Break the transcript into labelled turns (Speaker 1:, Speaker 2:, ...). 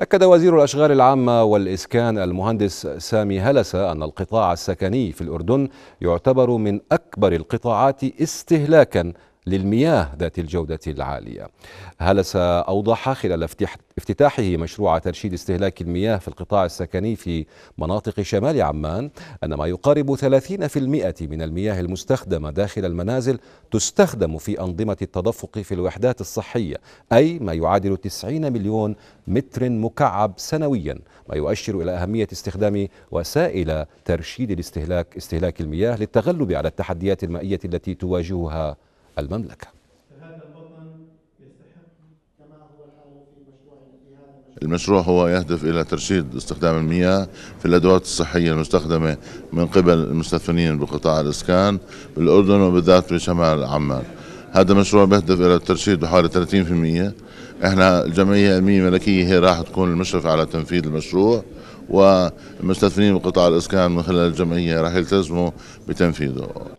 Speaker 1: أكد وزير الأشغال العامة والإسكان المهندس سامي هلسة أن القطاع السكني في الأردن يعتبر من أكبر القطاعات استهلاكا للمياه ذات الجودة العالية هلس أوضح خلال افتتاحه مشروع ترشيد استهلاك المياه في القطاع السكني في مناطق شمال عمان أن ما يقارب 30% من المياه المستخدمة داخل المنازل تستخدم في أنظمة التدفق في الوحدات الصحية أي ما يعادل 90 مليون متر مكعب سنويا ما يؤشر إلى أهمية استخدام وسائل ترشيد الاستهلاك استهلاك المياه للتغلب على التحديات المائية التي تواجهها المملكة
Speaker 2: المشروع هو يهدف إلى ترشيد استخدام المياه في الأدوات الصحية المستخدمة من قبل المستثمرين بقطاع الإسكان بالأردن وبالذات بشمال عمان هذا المشروع يهدف إلى الترشيد بحوالي 30% احنا الجمعية العلمية الملكية هي راح تكون المشرفة على تنفيذ المشروع والمستثمرين بقطاع الإسكان من خلال الجمعية راح يلتزموا بتنفيذه